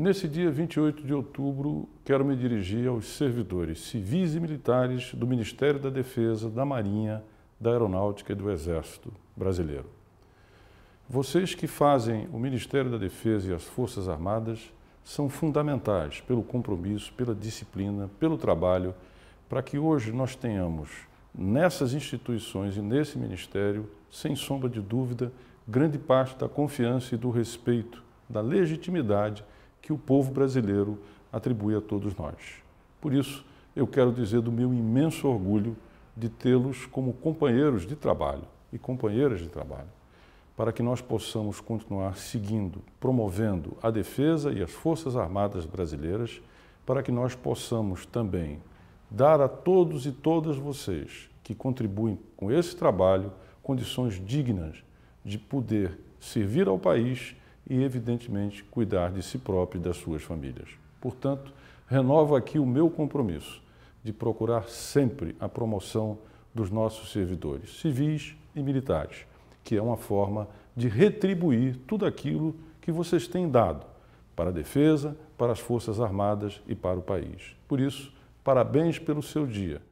Nesse dia 28 de outubro, quero me dirigir aos servidores civis e militares do Ministério da Defesa, da Marinha, da Aeronáutica e do Exército Brasileiro. Vocês que fazem o Ministério da Defesa e as Forças Armadas são fundamentais pelo compromisso, pela disciplina, pelo trabalho, para que hoje nós tenhamos nessas instituições e nesse ministério, sem sombra de dúvida, grande parte da confiança e do respeito, da legitimidade que o povo brasileiro atribui a todos nós. Por isso, eu quero dizer do meu imenso orgulho de tê-los como companheiros de trabalho e companheiras de trabalho, para que nós possamos continuar seguindo, promovendo a defesa e as Forças Armadas brasileiras, para que nós possamos também dar a todos e todas vocês que contribuem com esse trabalho condições dignas de poder servir ao país e, evidentemente, cuidar de si próprio e das suas famílias. Portanto, renovo aqui o meu compromisso de procurar sempre a promoção dos nossos servidores, civis e militares, que é uma forma de retribuir tudo aquilo que vocês têm dado para a defesa, para as Forças Armadas e para o país. Por isso, parabéns pelo seu dia.